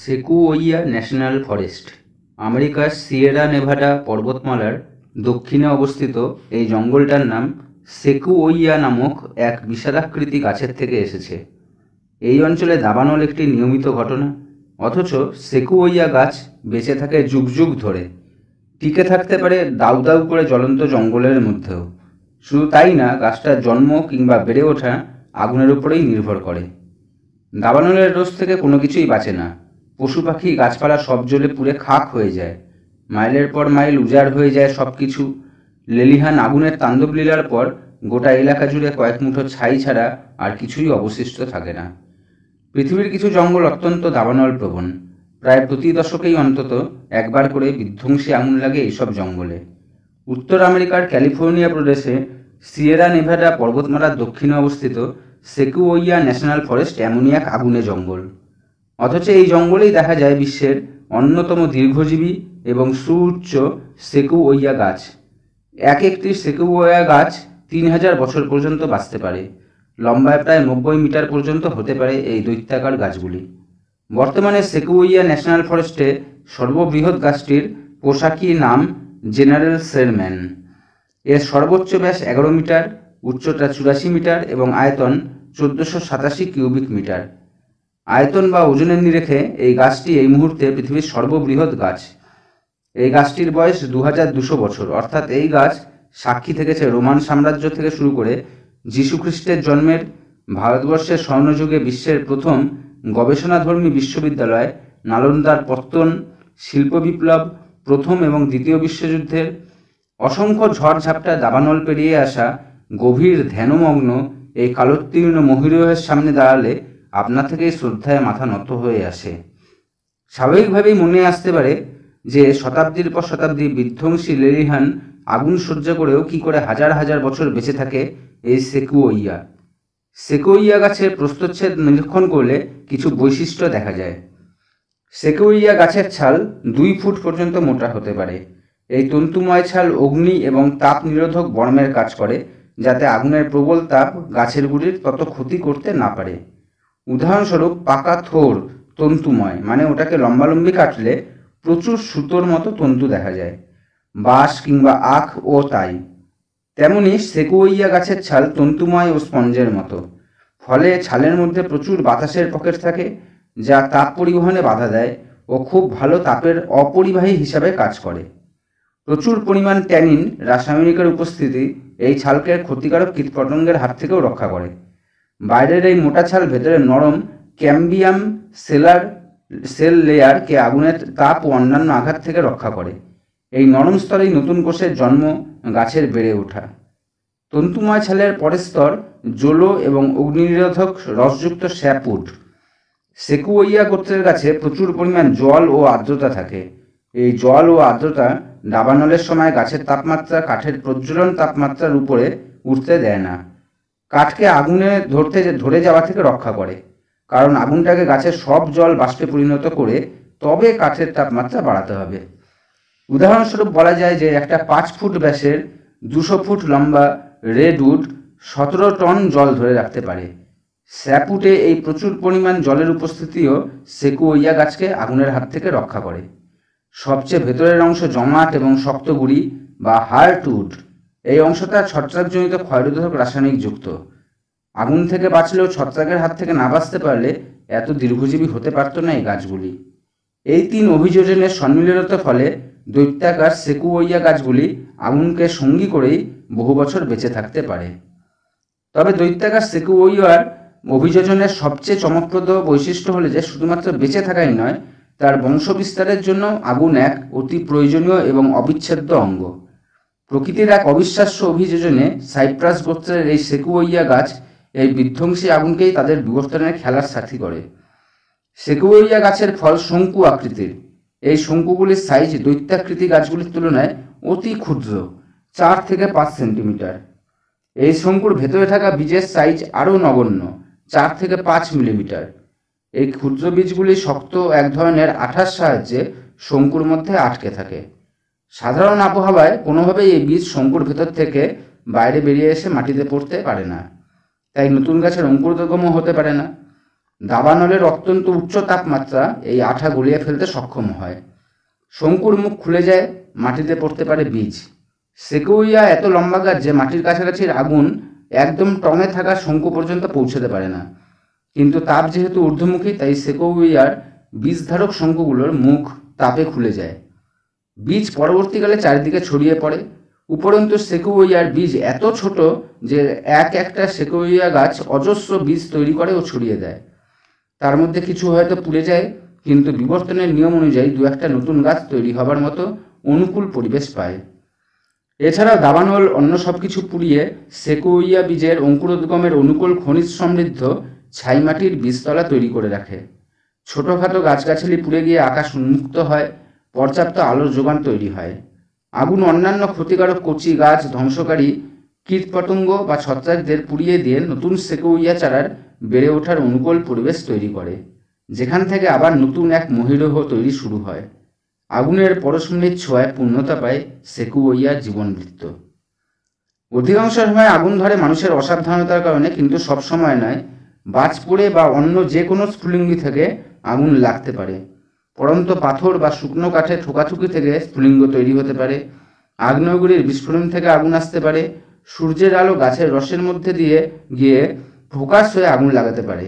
সেকুওইয়া national forest আমেরিকার Sierra Nevada পর্বতমালার দক্ষিণে অবস্থিত এই জঙ্গলটার নাম সেকুওইয়া নামক এক বিশালাকৃতি গাছের থেকে এসেছে এই অঞ্চলে দাবানল একটি নিয়মিত ঘটনা অথচ সেকুওইয়া গাছ বেঁচে থাকে যুগ যুগ ধরে টিকে থাকতে পারে দাউ দাউ করে জ্বলন্ত জঙ্গলের মধ্যেও শুধু তাই না গাছটার জন্ম কিংবা বেড়ে ওঠা আগুনের উপরেই নির্ভর করে দাবানলের রোজ থেকে কোনো কিছুই বাঁচে না পশু পাখি গাছপালা সব জলে পুড়ে খাক হয়ে যায় মাইলের পর মাইল উজাড় হয়ে যায় সব কিছু লেলিহান আগুনের তাণ্ডব লীলার পর গোটা এলাকা জুড়ে কয়েক মুঠো ছাই ছাড়া আর কিছুই অবশিষ্ট থাকে না পৃথিবীর কিছু জঙ্গল অত্যন্ত দাবানল প্রবণ প্রায় প্রতি দশকেই অন্তত একবার করে বিধ্বংসী আগুন লাগে এইসব জঙ্গলে উত্তর আমেরিকার ক্যালিফোর্নিয়া প্রদেশে সিয়েরা নেভাডা পর্বতমালার দক্ষিণে অবস্থিত সেকুওইয়া ন্যাশনাল ফরেস্ট অ্যামোনিয়াক এক আগুনে জঙ্গল অথচ এই জঙ্গলেই দেখা যায় বিশ্বের অন্যতম দীর্ঘজীবী এবং সুউচ্চ সেকুওয়া গাছ এক একটি সেকুওয়া গাছ তিন হাজার বছর পর্যন্ত বাঁচতে পারে লম্বায় প্রায় নব্বই মিটার পর্যন্ত হতে পারে এই দৈত্যাকার গাছগুলি বর্তমানে সেকুইয়া ন্যাশনাল ফরেস্টে সর্ববৃহৎ গাছটির পোশাকি নাম জেনারেল সেরম্যান এর সর্বোচ্চ ব্যাস এগারো মিটার উচ্চতা চুরাশি মিটার এবং আয়তন চোদ্দোশো সাতাশি কিউবিক মিটার আয়তন বা ওজনের নিরেখে এই গাছটি এই মুহূর্তে পৃথিবীর সর্ববৃহৎ গাছ এই গাছটির বয়স দু হাজার দুশো বছর অর্থাৎ এই গাছ সাক্ষী থেকেছে রোমান সাম্রাজ্য থেকে শুরু করে যীশুখ্রিস্টের জন্মের ভারতবর্ষের স্বর্ণযুগে বিশ্বের প্রথম গবেষণাধর্মী বিশ্ববিদ্যালয় নালন্দার পত্তন শিল্প বিপ্লব প্রথম এবং দ্বিতীয় বিশ্বযুদ্ধের অসংখ্য ঝাপটা দাবানল পেরিয়ে আসা গভীর ধ্যানমগ্ন এই কালোত্তীর্ণ মহিরহের সামনে দাঁড়ালে আপনা থেকেই শ্রদ্ধায় মাথা নত হয়ে আসে স্বাভাবিকভাবেই মনে আসতে পারে যে শতাব্দীর পর শতাব্দী বিধ্বংসী লেলিহান আগুন সহ্য করেও কি করে হাজার হাজার বছর বেঁচে থাকে এই সেকুয়া সেকুইয়া গাছের প্রস্তচ্ছেদ নিরীক্ষণ করলে কিছু বৈশিষ্ট্য দেখা যায় সেকুইয়া গাছের ছাল দুই ফুট পর্যন্ত মোটা হতে পারে এই তন্তুময় ছাল অগ্নি এবং তাপ নিরোধক বর্মের কাজ করে যাতে আগুনের প্রবল তাপ গাছের গুড়ির তত ক্ষতি করতে না পারে উদাহরণস্বরূপ পাকা থোর তন্তুময় মানে ওটাকে লম্বালম্বি কাটলে প্রচুর সুতোর মতো তন্তু দেখা যায় বাঁশ কিংবা আখ ও তাই তেমনি সেকুইয়া গাছের ছাল তন্তুময় ও স্পঞ্জের মতো ফলে ছালের মধ্যে প্রচুর বাতাসের পকেট থাকে যা তাপ পরিবহনে বাধা দেয় ও খুব ভালো তাপের অপরিবাহী হিসাবে কাজ করে প্রচুর পরিমাণ ট্যানিন রাসায়নিকের উপস্থিতি এই ছালকে ক্ষতিকারক কীটপতঙ্গের হাত থেকেও রক্ষা করে বাইরের এই মোটা ছাল ভেতরে নরম ক্যাম্বিয়াম সেলার সেল লেয়ারকে আগুনের তাপ ও অন্যান্য আঘাত থেকে রক্ষা করে এই নরম স্তরেই নতুন কোষের জন্ম গাছের বেড়ে ওঠা তন্তুময় ছালের পরের স্তর জোলো এবং অগ্নিরোধক রসযুক্ত স্যাপুট সেকুয়া গোত্রের কাছে প্রচুর পরিমাণ জল ও আর্দ্রতা থাকে এই জল ও আর্দ্রতা দাবানলের সময় গাছের তাপমাত্রা কাঠের প্রজ্বলন তাপমাত্রার উপরে উঠতে দেয় না কাঠকে আগুনে ধরতে ধরে যাওয়া থেকে রক্ষা করে কারণ আগুনটাকে গাছের সব জল বাষ্পে পরিণত করে তবে কাঠের তাপমাত্রা বাড়াতে হবে উদাহরণস্বরূপ বলা যায় যে একটা পাঁচ ফুট ব্যাসের দুশো ফুট লম্বা রেডউড সতেরো টন জল ধরে রাখতে পারে স্যাপুটে এই প্রচুর পরিমাণ জলের উপস্থিতিও সেকুয়া গাছকে আগুনের হাত থেকে রক্ষা করে সবচেয়ে ভেতরের অংশ জমাট এবং শক্ত গুড়ি বা হার্টউড এই অংশটা ছত্রাকজনিত ক্ষয়রোধক রাসায়নিক যুক্ত আগুন থেকে বাঁচলেও ছত্রাকের হাত থেকে না বাঁচতে পারলে এত দীর্ঘজীবী হতে পারত না এই গাছগুলি এই তিন অভিযোজনের সম্মিলনতার ফলে দৈত্যাকার সেকুওইয়া গাছগুলি আগুনকে সঙ্গী করেই বহু বছর বেঁচে থাকতে পারে তবে দৈত্যাকার সেকুওইয়ার অভিযোজনের সবচেয়ে চমকপ্রদ বৈশিষ্ট্য হলে যে শুধুমাত্র বেঁচে থাকাই নয় তার বংশ বিস্তারের জন্য আগুন এক অতি প্রয়োজনীয় এবং অবিচ্ছেদ্য অঙ্গ প্রকৃতির এক অবিশ্বাস্য অভিযোজনে সাইপ্রাস গোত্রের এই সেকুইয়া গাছ এই বিধ্বংসী আগুনকেই তাদের বিবর্তনের খেলার সাথী করে সেকুইয়া গাছের ফল শঙ্কু আকৃতির এই শঙ্কুগুলির সাইজ দৈত্যাকৃতি গাছগুলির তুলনায় অতি ক্ষুদ্র চার থেকে পাঁচ সেন্টিমিটার এই শঙ্কুর ভেতরে থাকা বীজের সাইজ আরও নগণ্য চার থেকে পাঁচ মিলিমিটার এই ক্ষুদ্র বীজগুলি শক্ত এক ধরনের আঠার সাহায্যে শঙ্কুর মধ্যে আটকে থাকে সাধারণ আবহাওয়ায় কোনোভাবেই এই বীজ শঙ্কুর ভেতর থেকে বাইরে বেরিয়ে এসে মাটিতে পড়তে পারে না তাই নতুন গাছের অঙ্কুরোদ্গমও হতে পারে না দাবানলের অত্যন্ত উচ্চ তাপমাত্রা এই আঠা গলিয়ে ফেলতে সক্ষম হয় শঙ্কুর মুখ খুলে যায় মাটিতে পড়তে পারে বীজ সেকুইয়া এত লম্বা গাছ যে মাটির কাছাকাছির আগুন একদম টমে থাকা শঙ্কু পর্যন্ত পৌঁছাতে পারে না কিন্তু তাপ যেহেতু ঊর্ধ্বমুখী তাই সেকোইয়ার বীজধারক শঙ্কুগুলোর মুখ তাপে খুলে যায় বীজ পরবর্তীকালে চারিদিকে ছড়িয়ে পড়ে উপরন্তু সেকুবইয়ার বীজ এত ছোট যে এক একটা সেকুবইয়া গাছ অজস্র বীজ তৈরি করে ও ছড়িয়ে দেয় তার মধ্যে কিছু হয়তো পুড়ে যায় কিন্তু বিবর্তনের নিয়ম অনুযায়ী দু একটা নতুন গাছ তৈরি হবার মতো অনুকূল পরিবেশ পায় এছাড়া দাবানল অন্য সব কিছু পুড়িয়ে সেকুইয়া বীজের অঙ্কুরোদ্গমের অনুকূল খনিজ সমৃদ্ধ ছাইমাটির বীজতলা তৈরি করে রাখে ছোটোখাটো গাছগাছালি পুড়ে গিয়ে আকাশ উন্মুক্ত হয় পর্যাপ্ত আলোর যোগান তৈরি হয় আগুন অন্যান্য ক্ষতিকারক কচি গাছ ধ্বংসকারী কীটপতঙ্গ বা ছত্রাকদের পুড়িয়ে দিয়ে নতুন সেকুইয়া চারার বেড়ে ওঠার অনুকূল পরিবেশ তৈরি করে যেখান থেকে আবার নতুন এক মহিরহ তৈরি শুরু হয় আগুনের পরশমনির ছোঁয়ায় পূর্ণতা পায় সেকুইয়া জীবনবৃত্ত অধিকাংশ সময় আগুন ধরে মানুষের অসাবধানতার কারণে কিন্তু সবসময় নয় বাজ পড়ে বা অন্য যে কোনো স্ফুলিঙ্গি থেকে আগুন লাগতে পারে পড়ন্ত পাথর বা শুকনো কাঠে ঠোকাঠুকি থেকে স্ফুলিঙ্গ তৈরি হতে পারে আগ্নেয়গুলির বিস্ফোরণ থেকে আগুন আসতে পারে সূর্যের আলো গাছের রসের মধ্যে দিয়ে গিয়ে ফোকাস হয়ে আগুন লাগাতে পারে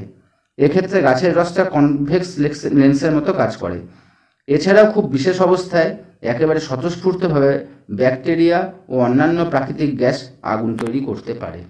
এক্ষেত্রে গাছের রসটা কনভেক্স লেন্সের মতো কাজ করে এছাড়াও খুব বিশেষ অবস্থায় একেবারে স্বতঃস্ফূর্তভাবে ব্যাকটেরিয়া ও অন্যান্য প্রাকৃতিক গ্যাস আগুন তৈরি করতে পারে